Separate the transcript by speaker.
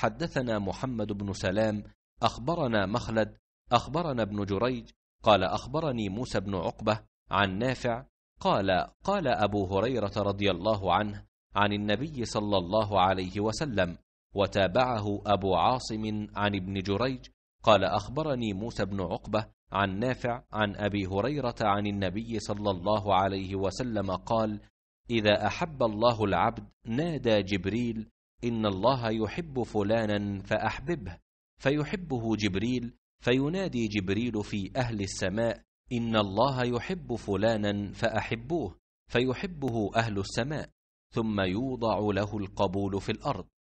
Speaker 1: حدثنا محمد بن سلام
Speaker 2: اخبرنا مخلد اخبرنا ابن جريج قال اخبرني موسى بن عقبه عن نافع قال قال ابو هريره رضي الله عنه عن النبي صلى الله عليه وسلم وتابعه ابو عاصم عن ابن جريج قال اخبرني موسى بن عقبه عن نافع عن ابي هريره عن النبي صلى الله عليه وسلم قال اذا احب الله العبد نادى جبريل ان الله يحب فلانا فاحببه فيحبه جبريل فينادي جبريل في اهل السماء ان الله يحب فلانا فاحبوه فيحبه اهل السماء ثم يوضع
Speaker 1: له القبول في الارض